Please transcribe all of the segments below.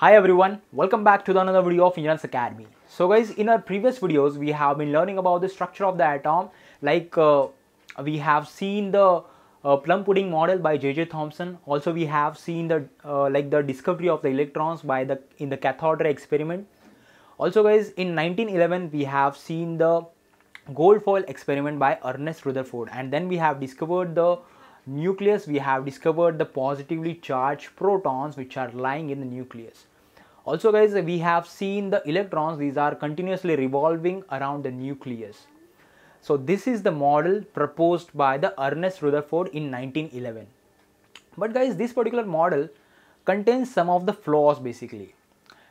Hi everyone, welcome back to another video of Engineers Academy. So guys, in our previous videos, we have been learning about the structure of the atom. Like uh, we have seen the uh, plum pudding model by J.J. Thomson. Also, we have seen the uh, like the discovery of the electrons by the in the cathode ray experiment. Also guys, in 1911, we have seen the gold foil experiment by Ernest Rutherford. And then we have discovered the nucleus we have discovered the positively charged protons which are lying in the nucleus also guys, we have seen the electrons, these are continuously revolving around the nucleus. So this is the model proposed by the Ernest Rutherford in 1911. But guys, this particular model contains some of the flaws basically.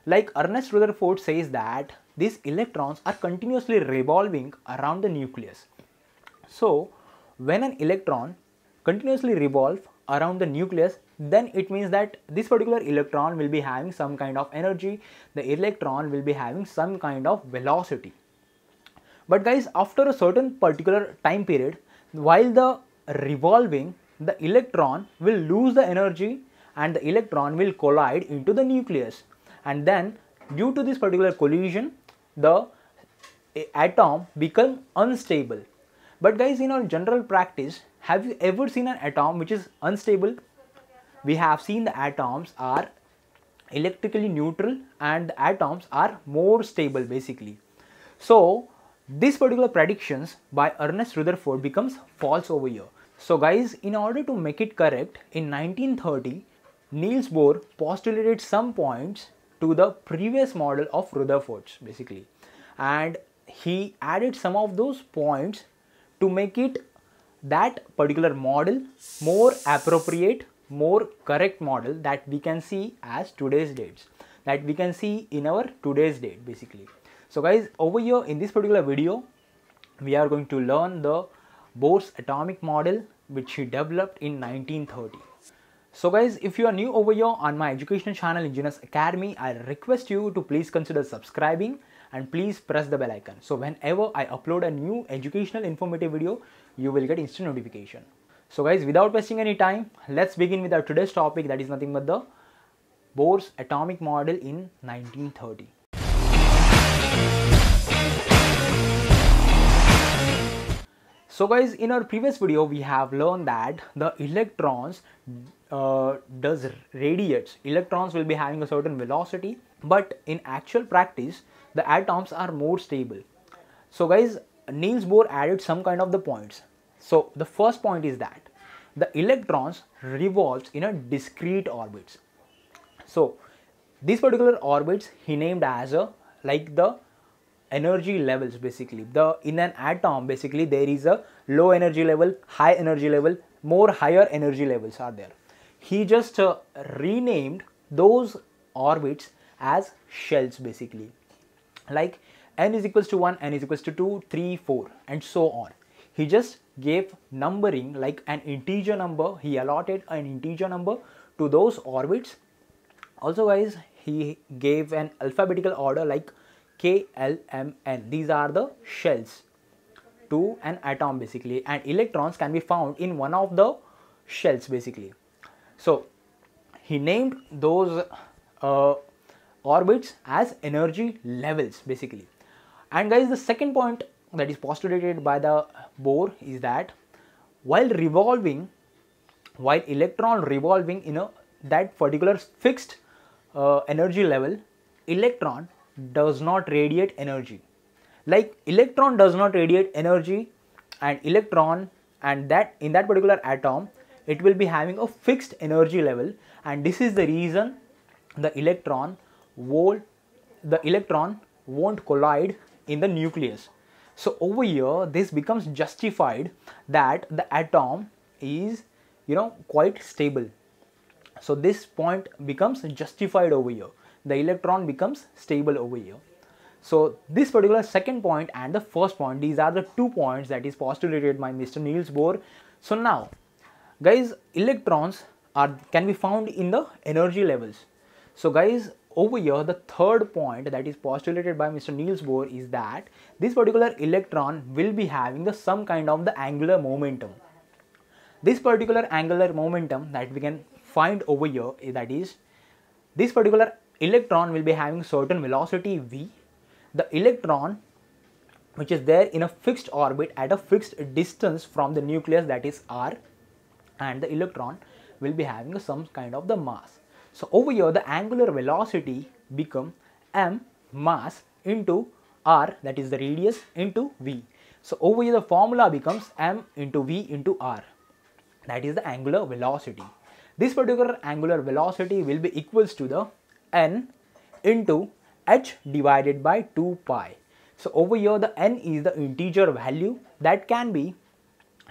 Like Ernest Rutherford says that these electrons are continuously revolving around the nucleus. So when an electron continuously revolves around the nucleus then it means that this particular electron will be having some kind of energy the electron will be having some kind of velocity but guys after a certain particular time period while the revolving the electron will lose the energy and the electron will collide into the nucleus and then due to this particular collision the atom become unstable but guys in our general practice have you ever seen an atom which is unstable? We have seen the atoms are electrically neutral and the atoms are more stable basically. So this particular predictions by Ernest Rutherford becomes false over here. So guys, in order to make it correct, in 1930, Niels Bohr postulated some points to the previous model of Rutherford's basically. And he added some of those points to make it that particular model more appropriate more correct model that we can see as today's dates that we can see in our today's date basically so guys over here in this particular video we are going to learn the Bohr's atomic model which he developed in 1930 so guys, if you are new over here on my educational channel Engineers Academy, I request you to please consider subscribing and please press the bell icon. So whenever I upload a new educational informative video, you will get instant notification. So guys, without wasting any time, let's begin with our today's topic that is nothing but the Bohr's atomic model in 1930. So guys, in our previous video, we have learned that the electrons uh, does radiates. Electrons will be having a certain velocity, but in actual practice, the atoms are more stable. So guys, Niels Bohr added some kind of the points. So the first point is that the electrons revolves in a discrete orbits. So these particular orbits he named as a like the energy levels basically the in an atom basically there is a low energy level high energy level more higher energy levels are there he just uh, renamed those orbits as shells basically like n is equals to 1, n is equals to 2, 3, 4 and so on. He just gave numbering like an integer number, he allotted an integer number to those orbits. Also guys, he gave an alphabetical order like K, L, M, N. These are the shells to an atom basically and electrons can be found in one of the shells basically. So he named those uh, orbits as energy levels basically. And guys, the second point that is postulated by the Bohr is that while revolving, while electron revolving in a that particular fixed uh, energy level, electron does not radiate energy. Like electron does not radiate energy and electron and that in that particular atom, it will be having a fixed energy level and this is the reason the electron will the electron won't collide in the nucleus. So over here, this becomes justified that the atom is, you know, quite stable. So this point becomes justified over here. The electron becomes stable over here. So this particular second point and the first point, these are the two points that is postulated by Mr. Niels Bohr. So now, guys, electrons are can be found in the energy levels. So guys, over here the third point that is postulated by Mr. Niels Bohr is that this particular electron will be having the some kind of the angular momentum. This particular angular momentum that we can find over here eh, that is this particular electron will be having certain velocity v. The electron which is there in a fixed orbit at a fixed distance from the nucleus that is r and the electron will be having some kind of the mass so over here the angular velocity become m mass into r that is the radius into v. So over here the formula becomes m into v into r that is the angular velocity. This particular angular velocity will be equals to the n into h divided by 2 pi. So over here the n is the integer value that can be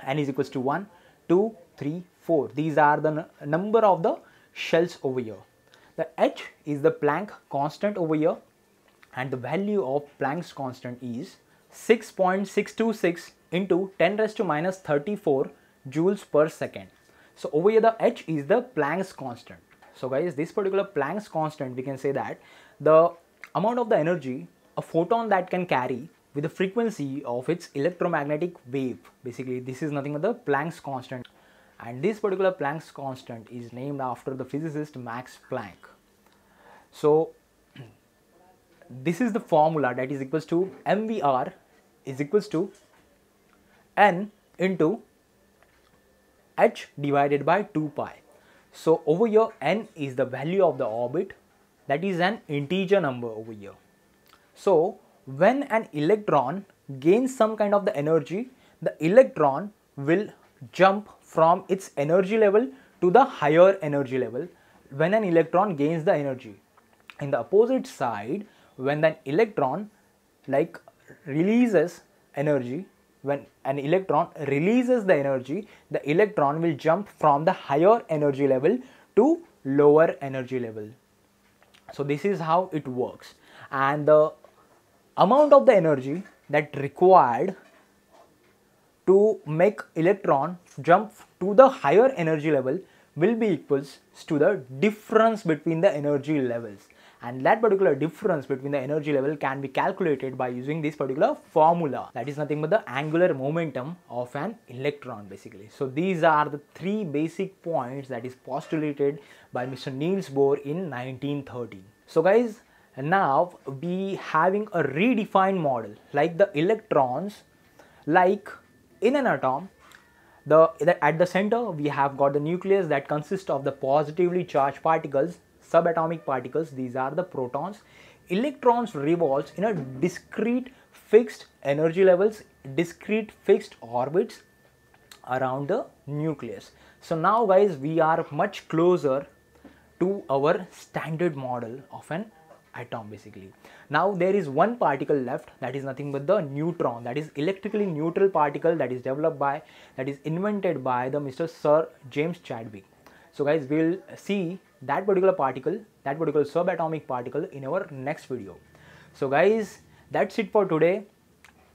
n is equals to 1, 2, 3, 4. These are the number of the shells over here. The h is the Planck constant over here and the value of Planck's constant is 6.626 into 10 raised to minus 34 joules per second. So over here the h is the Planck's constant. So guys this particular Planck's constant we can say that the amount of the energy a photon that can carry with the frequency of its electromagnetic wave. Basically this is nothing but the Planck's constant and this particular Planck's constant is named after the physicist Max Planck. So this is the formula that is equals to mvr is equals to n into h divided by 2 pi. So over here n is the value of the orbit that is an integer number over here. So when an electron gains some kind of the energy the electron will jump from its energy level to the higher energy level when an electron gains the energy. In the opposite side, when an electron like releases energy, when an electron releases the energy, the electron will jump from the higher energy level to lower energy level. So this is how it works and the amount of the energy that required to make electron jump to the higher energy level will be equals to the difference between the energy levels and that particular difference between the energy level can be calculated by using this particular formula that is nothing but the angular momentum of an electron basically so these are the three basic points that is postulated by mr niels bohr in 1930 so guys now we having a redefined model like the electrons like in an atom, the, the, at the center we have got the nucleus that consists of the positively charged particles, subatomic particles, these are the protons. Electrons revolves in a discrete fixed energy levels, discrete fixed orbits around the nucleus. So now guys we are much closer to our standard model of an atom basically. Now there is one particle left that is nothing but the neutron that is electrically neutral particle that is developed by that is invented by the Mr. Sir James Chadwick. So guys we will see that particular particle that particular subatomic particle in our next video. So guys that's it for today.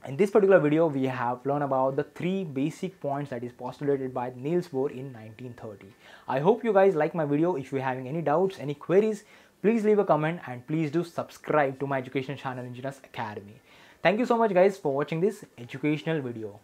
In this particular video, we have learned about the three basic points that is postulated by Niels Bohr in 1930. I hope you guys like my video. If you're having any doubts, any queries, Please leave a comment and please do subscribe to my education channel Engineers Academy. Thank you so much guys for watching this educational video.